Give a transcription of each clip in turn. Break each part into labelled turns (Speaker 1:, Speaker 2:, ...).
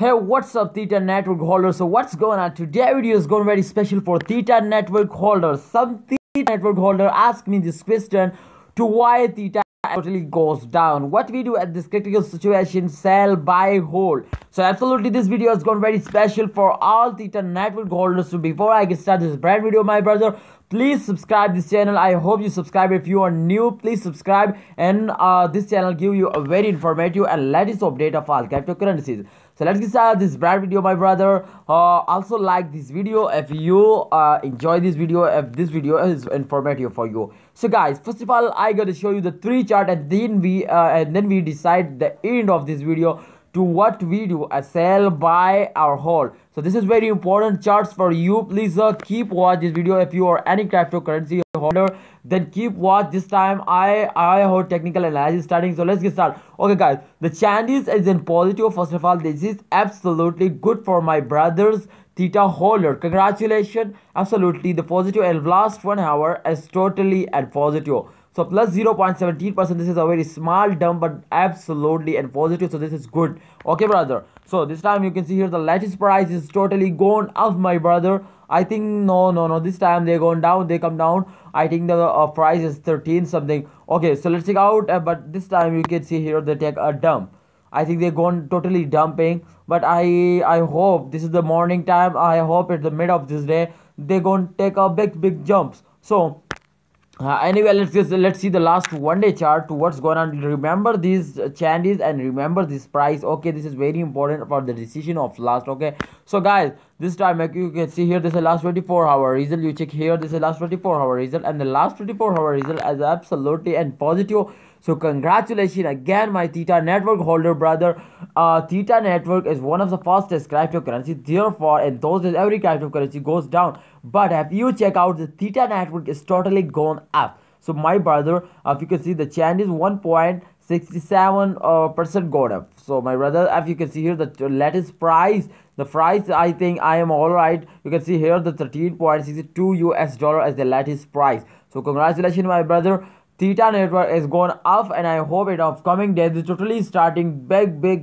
Speaker 1: Hey, what's up Theta Network holders? So what's going on? Today video is going very special for Theta Network holders. Some Theta Network holder asked me this question to why Theta totally goes down. What we do at this critical situation, sell, buy, hold. So absolutely this video is going very special for all Theta Network holders. So before I get started this brand video, my brother, please subscribe this channel. I hope you subscribe if you are new. Please subscribe and uh, this channel give you a very informative and latest update of all cryptocurrencies so let's get started this brand video my brother uh, also like this video if you uh, enjoy this video if this video is informative for you so guys first of all i gotta show you the three chart and then we uh, and then we decide the end of this video to what we do a sell buy or hold so this is very important charts for you please uh, keep watch this video if you are any cryptocurrency holder then keep watch this time i i hold technical analysis starting so let's get started okay guys the chinese is in positive first of all this is absolutely good for my brothers theta holder congratulations absolutely the positive and last one hour is totally and positive so plus 0.17%, this is a very small dump, but absolutely and positive. So this is good. Okay, brother. So this time you can see here the latest price is totally gone up, my brother. I think no, no, no. This time they're down. They come down. I think the uh, price is 13 something. Okay, so let's check out. Uh, but this time you can see here they take a dump. I think they're gone totally dumping. But I I hope this is the morning time. I hope at the mid of this day they're going to take a big big jumps. So uh, anyway let's just let's see the last one day chart what's going on remember these changes and remember this price okay this is very important for the decision of last okay so guys this time like you can see here this is last 24 hour result you check here this is last 24 hour result and the last 24 hour result is absolutely and positive so congratulations again my Theta network holder brother. Uh, Theta network is one of the fastest cryptocurrency. Therefore, in those days every cryptocurrency goes down. But have you check out the Theta network is totally gone up. So my brother, uh, if you can see the change is 1.67 uh, percent gone up. So my brother, if you can see here the latest price, the price I think I am all right. You can see here the 13.62 US dollar as the latest price. So congratulations my brother theta network is going up and i hope in upcoming days is totally starting big big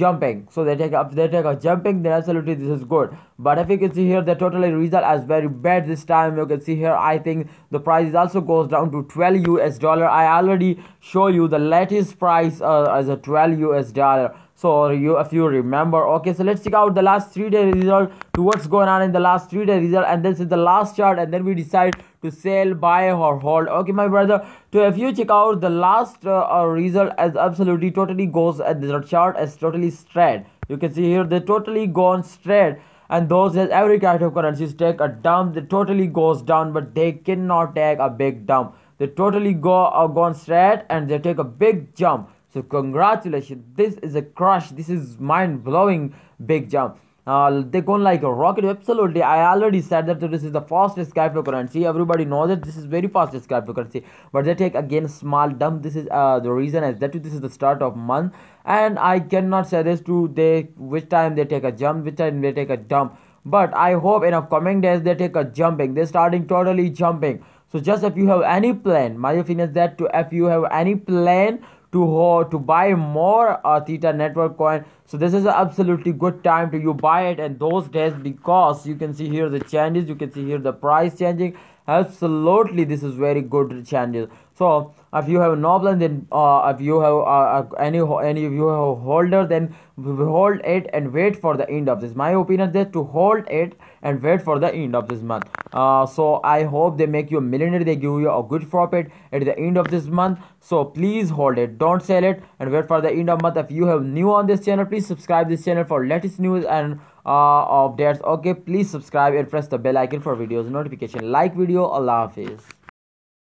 Speaker 1: jumping so they take up they take a jumping then absolutely this is good but if you can see here the totally result as very bad this time you can see here i think the price also goes down to 12 us dollar i already show you the latest price uh, as a 12 us dollar so you if you remember okay so let's check out the last three day result to what's going on in the last three day result and this is the last chart and then we decide to sell buy or hold okay my brother so if you check out the last uh, uh result as absolutely totally goes at the chart as totally straight you can see here they totally gone straight and those as every of currencies take a dump they totally goes down but they cannot take a big dump they totally go uh, gone straight and they take a big jump so congratulations. This is a crush. This is mind-blowing big jump. Uh, they go like a rocket absolutely i already said that this is the fastest cryptocurrency everybody knows that this is very fastest cryptocurrency but they take again small dump this is uh, the reason is that this is the start of month and i cannot say this to they which time they take a jump which time they take a dump but i hope in upcoming days they take a jumping they're starting totally jumping so just if you have any plan my opinion is that to if you have any plan to to buy more uh, theta network coin so this is absolutely good time to you buy it and those days because you can see here the changes you can see here the price changing absolutely this is very good changes so if you have a plan, then uh, if you have uh, uh any any if you have holder then hold it and wait for the end of this my opinion is to hold it and wait for the end of this month uh, so i hope they make you a millionaire they give you a good profit at the end of this month so please hold it don't sell it and wait for the end of month if you have new on this channel please subscribe this channel for latest news and uh, of okay please subscribe and press the bell icon for videos notification like video allah hafiz